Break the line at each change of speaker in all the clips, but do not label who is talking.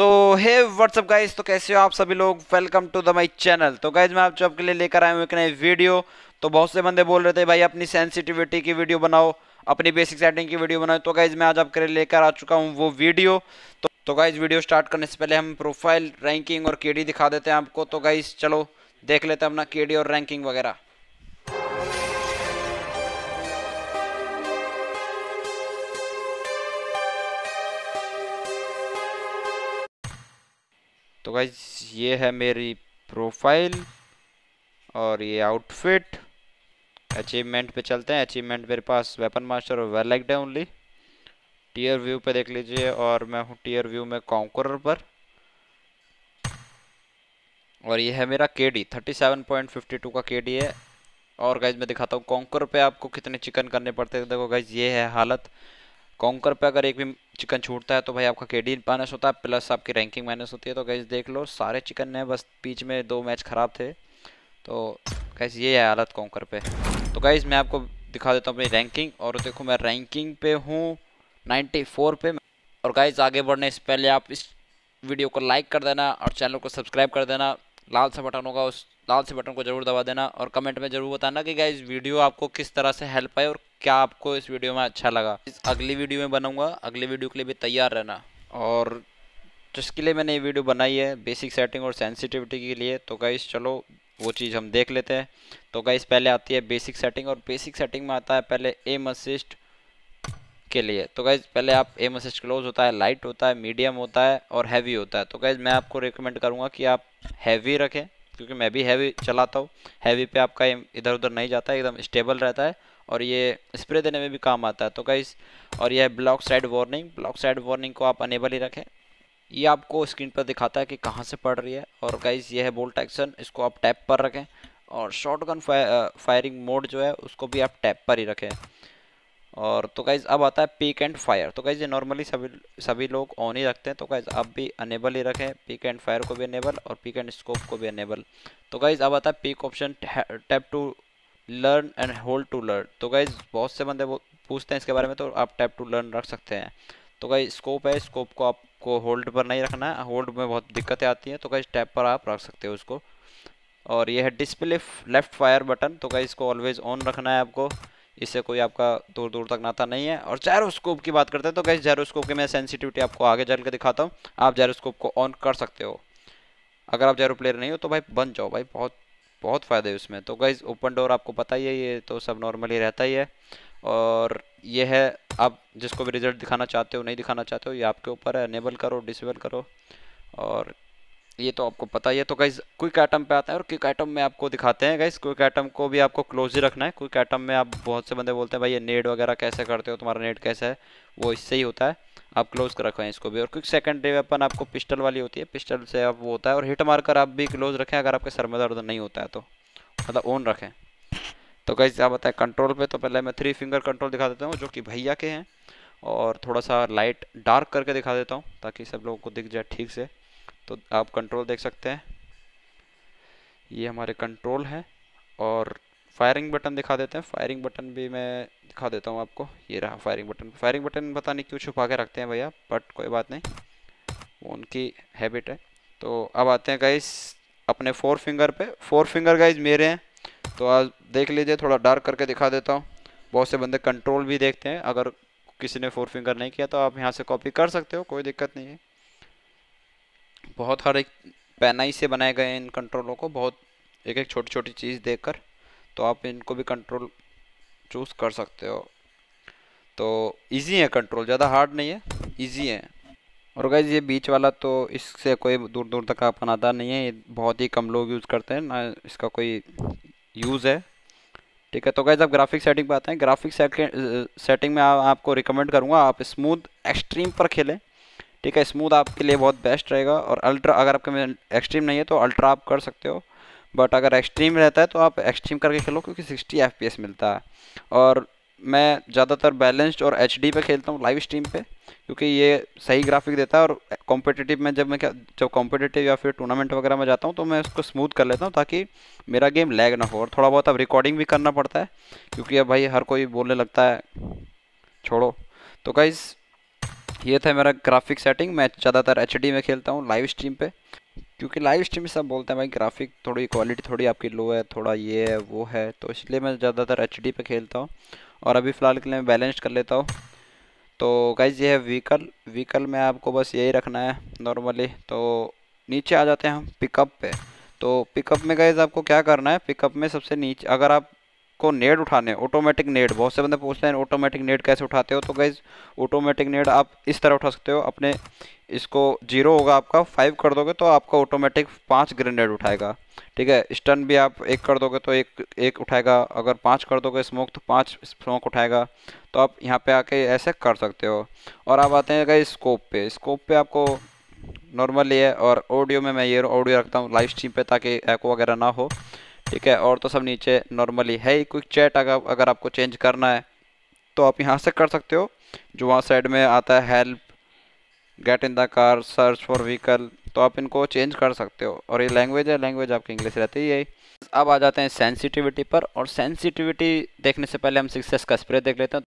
सो हे what's up guys तो कैसे हो आप सभी लोग welcome to the my channel तो गाइज मैं आप आपके लिए लेकर आया हूँ एक नए वीडियो तो बहुत से बंदे बोल रहे थे भाई अपनी सेंसिटिविटी की वीडियो बनाओ अपनी बेसिक सेटिंग की वीडियो बनाओ तो गाइज मैं आज आपके लिए लेकर आ चुका हूँ वो वीडियो तो, तो गाइज वीडियो स्टार्ट करने से पहले हम प्रोफाइल रैंकिंग और के दिखा देते हैं आपको तो गाइज चलो देख लेते हैं अपना के और रैंकिंग वगैरह तो गाइज ये है मेरी प्रोफाइल और ये आउटफिट अचीवमेंट पे चलते हैं अचीवमेंट मेरे पास वेपन मास्टर और वेलेक्ड है ओनली टीयर व्यू पे देख लीजिए और मैं हूँ टीयर व्यू में कॉन्कोर पर और ये है मेरा K D thirty seven point fifty two का के डी है और गाइज मैं दिखाता हूँ कॉन्कर पे आपको कितने चिकन करने पड़ते हैं देखो गाइज ये है हालत कॉन्कर पे अगर एक भी चिकन छूटता है तो भाई आपका के डी माइनस होता है प्लस आपकी रैंकिंग माइनस होती है तो गैस देख लो सारे चिकन ने बस बीच में दो मैच ख़राब थे तो गैस ये है हालत कौकर पे तो गैस मैं आपको दिखा देता हूँ अपनी रैंकिंग और देखो मैं रैंकिंग पे हूँ 94 पे और गाइज आगे बढ़ने से पहले आप इस वीडियो को लाइक कर देना और चैनल को सब्सक्राइब कर देना लाल सा बटन होगा उस लाल से बटन को जरूर दबा देना और कमेंट में ज़रूर बताना कि गाइज वीडियो आपको किस तरह से हेल्प आए और क्या आपको इस वीडियो में अच्छा लगा इस अगली वीडियो में बनाऊंगा अगली वीडियो के लिए भी तैयार रहना और जिसके लिए मैंने ये वीडियो बनाई है बेसिक सेटिंग और सेंसिटिविटी के लिए तो गाइस चलो वो चीज़ हम देख लेते हैं तो गाइस पहले आती है बेसिक सेटिंग और बेसिक सेटिंग में आता है पहले एम असिस्ट के लिए तो गाइज पहले आप एम असिस्ट क्लोज होता है लाइट होता है मीडियम होता है और हैवी होता है तो गाइज मैं आपको रिकमेंड करूँगा कि आप हैवी रखें क्योंकि मैं भी हैवी चलाता हूँ हैवी पे आपका एम इधर उधर नहीं जाता है एकदम स्टेबल रहता है और ये स्प्रे देने में भी काम आता है तो गाइस और यह block side warning block side warning को आप अनेबल ही रखें ये आपको स्क्रीन पर दिखाता है कि कहाँ से पड़ रही है और गाइस यह है बोल्ट एक्शन इसको आप टैप पर रखें और शॉर्ट गन फायरिंग मोड जो है उसको भी आप टैप पर ही रखें और तो गाइज अब आता है पिक एंड फायर तो गाइज ये नॉर्मली सभी सभी लोग ऑन ही रखते हैं तो गाइज आप भी अनेबल ही रखें पिक एंड फायर को भी अनेबल और पिक एंड स्कोप को भी अनेबल तो गाइज अब आता है pick option tap to learn and hold to learn तो गाइज बहुत से बंदे पूछते हैं इसके बारे में तो आप टैप टू लर्न रख सकते हैं तो गाइज स्कोप है स्कोप को आपको होल्ड पर नहीं रखना है होल्ड में बहुत दिक्कतें आती हैं तो गाइज टैप पर आप रख सकते हो उसको और यह है डिस्प्ले लेफ्ट फायर बटन तो गाइज इसको ऑलवेज ऑन रखना है आपको इससे कोई आपका दूर दूर तक नाता नहीं है और जैरोस्कोप की बात करते हैं तो गैस जैरोस्कोप की मैं सेंसिटिविटी आपको आगे चल के दिखाता हूँ आप जैरोस्कोप को ऑन कर सकते हो अगर आप जैरो प्लेयर नहीं हो तो भाई बन जाओ भाई बहुत बहुत फ़ायदा है उसमें तो गाइज़ ओपन डोर आपको पता ही है ये तो सब नॉर्मली रहता ही है और ये है आप जिसको भी रिज़ल्ट दिखाना चाहते हो नहीं दिखाना चाहते हो ये आपके ऊपर है अनेबल करो डिसेबल करो और ये तो आपको पता ही है तो गाइज क्विक आइटम पे आते हैं और क्विक आइटम में आपको दिखाते हैं गाइज क्विक आइटम को भी आपको क्लोज ही रखना है क्विक आइटम में आप बहुत से बंदे बोलते हैं भाई ये नेट वगैरह कैसे करते हो तुम्हारा नेट कैसा है वो इससे ही होता है आप क्लोज कर रखें इसको भी और क्विक सेकेंडरी वेपन आपको पिस्टल वाली होती है पिस्टल से आप वो होता है और हिट मार कर आप भी क्लोज रखें अगर आपके सर में दर्द नहीं होता है तो मतलब ऑन रखें तो गाइज आप बताएं कंट्रोल पर तो पहले मैं थ्री फिंगर कंट्रोल दिखा देता हूँ जो कि भैया के हैं और थोड़ा सा लाइट डार्क करके दिखा देता हूँ ताकि सब लोगों को दिख जाए ठीक से तो आप कंट्रोल देख सकते हैं ये हमारे कंट्रोल है और फायरिंग बटन दिखा देते हैं फायरिंग बटन भी मैं दिखा देता हूँ आपको ये रहा फायरिंग बटन फायरिंग बटन पता नहीं क्यों छुपा के रखते हैं भैया बट कोई बात नहीं वो उनकी हैबिट है तो अब आते हैं गाइस अपने फोर फिंगर पे फोर फिंगर गाइज मेरे हैं तो आज देख लीजिए थोड़ा डार्क करके दिखा देता हूँ बहुत से बंदे कंट्रोल भी देखते हैं अगर किसी ने फोर फिंगर नहीं किया तो आप यहाँ से कॉपी कर सकते हो कोई दिक्कत नहीं है बहुत हर एक पैनाई से बनाए गए इन कंट्रोलों को बहुत एक एक छोटी छोटी चीज़ देकर तो आप इनको भी कंट्रोल चूज़ कर सकते हो तो इजी है कंट्रोल ज़्यादा हार्ड नहीं है इजी है और गैज़ ये बीच वाला तो इससे कोई दूर दूर तक आप अनादा नहीं है ये बहुत ही कम लोग यूज़ करते हैं ना इसका कोई यूज़ है ठीक है तो गैज़ आप ग्राफिक सेटिंग पर आते हैं ग्राफिक सेटिंग में आ, आपको रिकमेंड करूँगा आप स्मूथ एक्सट्रीम पर खेलें ठीक है स्मूथ आपके लिए बहुत बेस्ट रहेगा और अल्ट्रा अगर आपके में एक्सट्रीम नहीं है तो अल्ट्रा आप कर सकते हो बट अगर एक्सट्रीम रहता है तो आप एक्सट्रीम करके खेलो क्योंकि सिक्सटी एफ मिलता है और मैं ज़्यादातर बैलेंस्ड और एच पे खेलता हूँ लाइव स्ट्रीम पे क्योंकि ये सही ग्राफिक देता है और कॉम्पिटिटिव में जब मैं क्या जब कॉम्पिटिटिव या फिर टूर्नामेंट वगैरह में जाता हूँ तो मैं उसको स्मूथ कर लेता हूँ ताकि मेरा गेम लैग ना हो और थोड़ा बहुत अब रिकॉर्डिंग भी करना पड़ता है क्योंकि अब भाई हर कोई बोलने लगता है छोड़ो तो कहीं ये था मेरा ग्राफिक सेटिंग मैं ज़्यादातर एच में खेलता हूँ लाइव स्ट्रीम पे क्योंकि लाइव स्ट्रीम सब बोलते हैं भाई ग्राफिक थोड़ी क्वालिटी थोड़ी आपकी लो है थोड़ा ये है वो है तो इसलिए मैं ज़्यादातर एच पे खेलता हूँ और अभी फ़िलहाल के लिए मैं बैलेंस कर लेता हूँ तो गाइज ये है व्हीकल व्हीकल में आपको बस यही रखना है नॉर्मली तो नीचे आ जाते हैं हम पिकअप पे तो पिकअप में गाइज आपको क्या करना है पिकअप में सबसे नीचे अगर आप को नेड उठाने ऑटोमेटिक नेड बहुत से बंदे पूछते हैं ऑटोमेटिक नेड कैसे उठाते हो तो गाइज ऑटोमेटिक नेड आप इस तरह उठा सकते हो अपने इसको जीरो होगा आपका फाइव कर दोगे तो आपका ऑटोमेटिक पाँच ग्रेनेड उठाएगा ठीक है स्टन भी आप एक कर दोगे तो एक एक उठाएगा अगर पाँच कर दोगे स्मोक तो पाँच स्मोक उठाएगा तो आप यहाँ पे आके ऐसे कर सकते हो और आप आते हैं गाइज स्कोप पे स्कोप पे आपको नॉर्मली है और ऑडियो में मैं ये ऑडियो रखता हूँ लाइव स्ट्रीम पर ताकि एको वगैरह ना हो ठीक है और तो सब नीचे नॉर्मली है ही क्विक चैट अगर अगर आपको चेंज करना है तो आप यहाँ से कर सकते हो जो वहाँ साइड में आता है help get in the car search for vehicle तो आप इनको चेंज कर सकते हो और ये लैंग्वेज है लैंग्वेज आपकी इंग्लिश रहती है यही अब आ जाते हैं सेंसिटिविटी पर और सेंसिटिविटी देखने से पहले हम सिक्स का स्प्रे देख लेते हैं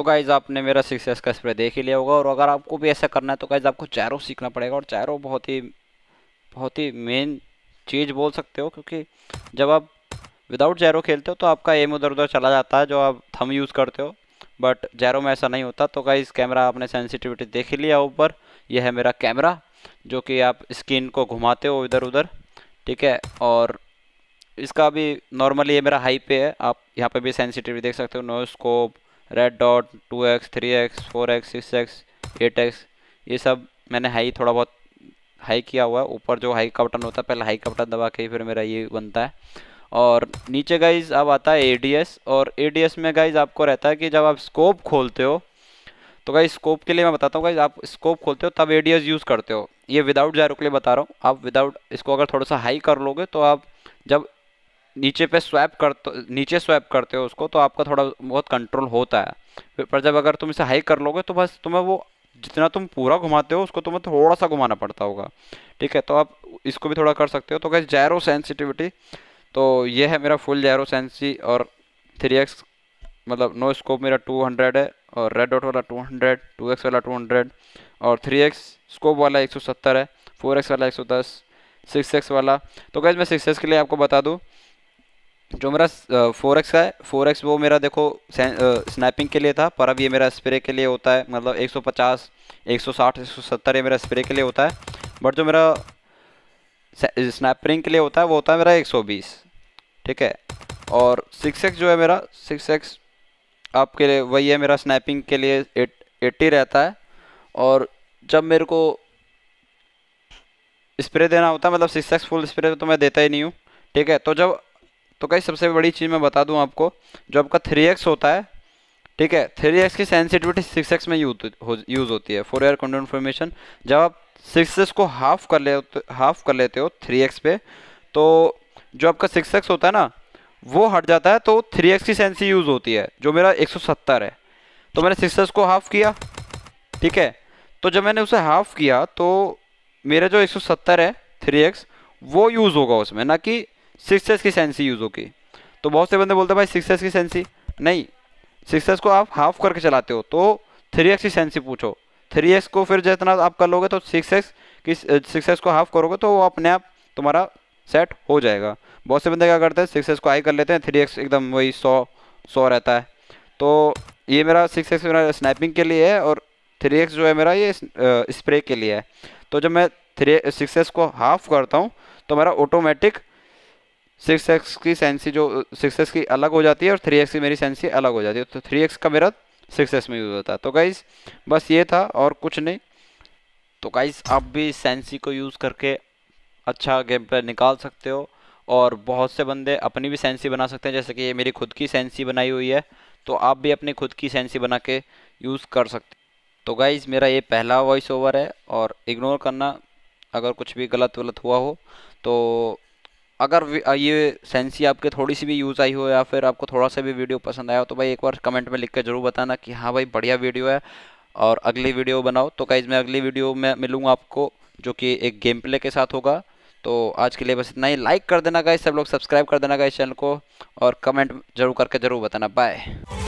तो गाइज़ आपने मेरा सिक्स का स्प्रे देख ही लिया होगा और अगर आपको भी ऐसा करना है तो गाइज़ आपको चैरो सीखना पड़ेगा और चैरो बहुत ही बहुत ही मेन चीज़ बोल सकते हो क्योंकि जब आप विदाउट जैरो खेलते हो तो आपका एम उधर उधर चला जाता है जो आप थम यूज़ करते हो बट जैरो में ऐसा नहीं होता तो गाइज़ कैमरा आपने सेंसिटिविटी देख ही लिया ऊपर यह है मेरा कैमरा जो कि आप स्क्रीन को घुमाते हो इधर उधर ठीक है और इसका भी नॉर्मली ये मेरा हाई पे है आप यहाँ पे भी सेंसिटिविटी देख सकते हो no scope red dot two X three X four X six X eight X ये सब मैंने हाई थोड़ा बहुत हाई किया हुआ है ऊपर जो हाई का बटन होता है पहले हाई का बटन दबा के फिर मेरा ये बनता है और नीचे गाइज अब आता है एडीएस और एडीएस में गाइज आपको रहता है कि जब आप स्कोप खोलते हो तो गाइज स्कोप के लिए मैं बताता हूँ गाइज आप स्कोप खोलते हो तब एडीएस यूज़ करते हो ये विदाउट जायरो के लिए बता रहा हूँ आप विदाउट इसको अगर थोड़ा सा हाई कर लोगे तो आप जब नीचे पे स्वैप करते नीचे स्वैप करते हो उसको तो आपका थोड़ा बहुत कंट्रोल होता है पर जब अगर तुम इसे हाई कर लोगे तो बस तुम्हें वो जितना तुम पूरा घुमाते हो उसको तुम्हें थोड़ा सा घुमाना पड़ता होगा ठीक है तो आप इसको भी थोड़ा कर सकते हो तो कैसे जैरो सेंसिटिविटी तो ये है मेरा फुल जैरो सेंसी और थ्री एक्स मतलब नो स्कोप मेरा टू हंड्रेड है और रेड डॉट वाला टू हंड्रेड टू एक्स वाला टू हंड्रेड और थ्री एक्स स्कोप वाला एक सौ सत्तर है फोर एक्स वाला एक सौ दस सिक्स एक्स वाला तो कैसे मैं सिक्स एक्स के लिए आपको बता दूँ जो मेरा फोर एक्स का है फोर एक्स वो मेरा देखो स्नैपिंग के लिए था पर अब ये मेरा स्प्रे के लिए होता है मतलब 150 160 170 ये मेरा स्प्रे के लिए होता है बट जो मेरा स्नैपरिंग के लिए होता है वो होता है मेरा 120 ठीक है और सिक्स एक्स जो है मेरा सिक्स एक्स आपके लिए वही है मेरा स्नैपिंग के लिए एट एट्टी रहता है और जब मेरे को स्प्रे देना होता है मतलब सिक्स एक्स फुल स्प्रे तो मैं देता ही नहीं हूँ ठीक है तो जब तो कहीं सबसे बड़ी चीज़ मैं बता दूँ आपको जो आपका थ्री एक्स होता है ठीक है थ्री एक्स की सेंसिटिविटी सिक्स में यूज हो, यूज़ होती है फोर एयर कंट्रोल इन्फॉर्मेशन जब आप सिक्स को हाफ कर ले हाफ कर लेते हो थ्री एक्स पे तो जो आपका सिक्स एक्स होता है ना वो हट जाता है तो थ्री एक्स की सेंसी यूज़ होती है जो मेरा एक सौ सत्तर है तो मैंने सिक्स को हाफ़ किया ठीक है तो जब मैंने उसे हाफ़ किया तो मेरा जो एक सौ सत्तर है थ्री एक्स वो यूज़ होगा उसमें ना कि सिक्स की सेंसी यूज़ होगी तो बहुत से बंदे बोलते हैं भाई सिक्स की सेंसी नहीं सिक्स को आप हाफ करके चलाते हो तो थ्री एक्स की सेंसी पूछो थ्री एक्स को फिर जितना आप कर लोगे तो सिक्स एक्स की सिक्स एक्स को हाफ करोगे तो वो अपने आप तुम्हारा सेट हो जाएगा बहुत से बंदे क्या करते हैं सिक्स को हाई कर लेते हैं थ्री एक्स एकदम वही सौ सौ रहता है तो ये मेरा सिक्स एक्स मेरा स्नैपिंग के लिए है और थ्री एक्स जो है मेरा ये स्प्रे के लिए है तो जब मैं थ्री सिक्स एक्स को हाफ करता हूँ तो मेरा ऑटोमेटिक सिक्स एक्स की सेंसी जो सिक्स एक्स की अलग हो जाती है और थ्री एक्स की मेरी सेंसी अलग हो जाती है तो थ्री एक्स का मेरा सिक्स एक्स में यूज़ होता है तो गाइज बस ये था और कुछ नहीं तो गाइज आप भी सेंसी को यूज़ करके अच्छा गेम पर निकाल सकते हो और बहुत से बंदे अपनी भी सेंसी बना सकते हैं जैसे कि ये मेरी खुद की सेंसी बनाई हुई है तो आप भी अपनी खुद की सेंसी बना के यूज़ कर सकते तो गाइज़ मेरा ये पहला वॉइस ओवर है और इग्नोर करना अगर कुछ भी गलत वलत हुआ हो तो अगर ये सेंसी आपके थोड़ी सी भी यूज़ आई हो या फिर आपको थोड़ा सा भी वीडियो पसंद आया हो तो भाई एक बार कमेंट में लिख के ज़रूर बताना कि हाँ भाई बढ़िया वीडियो है और अगली वीडियो बनाओ तो कहीं मैं अगली वीडियो में मिलूँगा आपको जो कि एक गेम प्ले के साथ होगा तो आज के लिए बस इतना ही लाइक कर देना का सब लोग सब्सक्राइब कर देना गाइज चैनल को और कमेंट जरूर करके ज़रूर बताना बाय